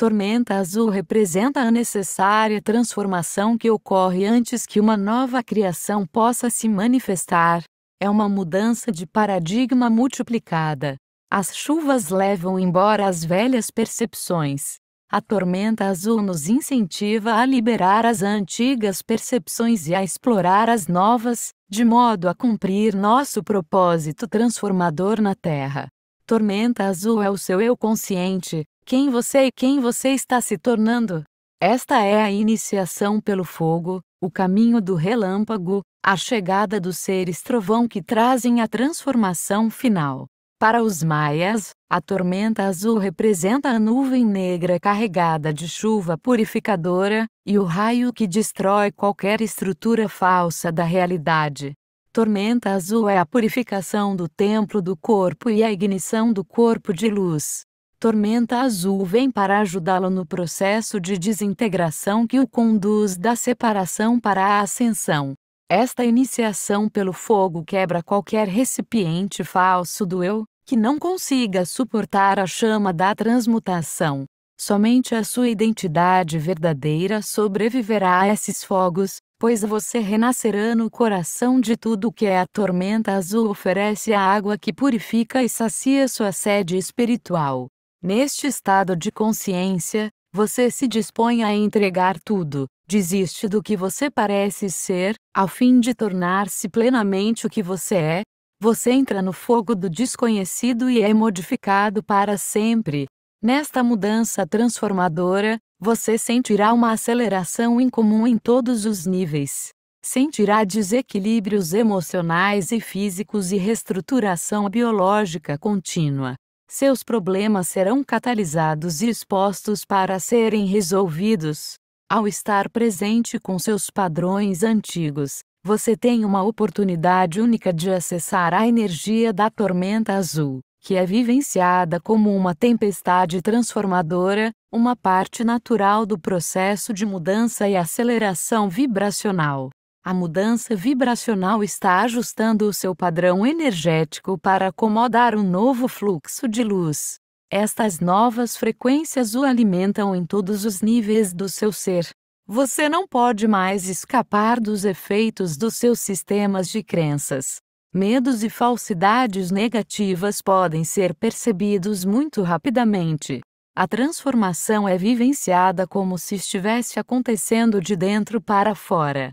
Tormenta azul representa a necessária transformação que ocorre antes que uma nova criação possa se manifestar. É uma mudança de paradigma multiplicada. As chuvas levam embora as velhas percepções. A tormenta azul nos incentiva a liberar as antigas percepções e a explorar as novas, de modo a cumprir nosso propósito transformador na Terra. Tormenta azul é o seu eu consciente, quem você é e quem você está se tornando. Esta é a iniciação pelo fogo, o caminho do relâmpago, a chegada dos seres trovão que trazem a transformação final. Para os maias, a tormenta azul representa a nuvem negra carregada de chuva purificadora e o raio que destrói qualquer estrutura falsa da realidade. Tormenta azul é a purificação do templo do corpo e a ignição do corpo de luz. Tormenta Azul vem para ajudá-lo no processo de desintegração que o conduz da separação para a ascensão. Esta iniciação pelo fogo quebra qualquer recipiente falso do eu, que não consiga suportar a chama da transmutação. Somente a sua identidade verdadeira sobreviverá a esses fogos, pois você renascerá no coração de tudo que a tormenta azul oferece a água que purifica e sacia sua sede espiritual. Neste estado de consciência, você se dispõe a entregar tudo, desiste do que você parece ser, ao fim de tornar-se plenamente o que você é. Você entra no fogo do desconhecido e é modificado para sempre. Nesta mudança transformadora, você sentirá uma aceleração incomum em todos os níveis. Sentirá desequilíbrios emocionais e físicos e reestruturação biológica contínua seus problemas serão catalisados e expostos para serem resolvidos. Ao estar presente com seus padrões antigos, você tem uma oportunidade única de acessar a energia da tormenta azul, que é vivenciada como uma tempestade transformadora, uma parte natural do processo de mudança e aceleração vibracional. A mudança vibracional está ajustando o seu padrão energético para acomodar um novo fluxo de luz. Estas novas frequências o alimentam em todos os níveis do seu ser. Você não pode mais escapar dos efeitos dos seus sistemas de crenças. Medos e falsidades negativas podem ser percebidos muito rapidamente. A transformação é vivenciada como se estivesse acontecendo de dentro para fora.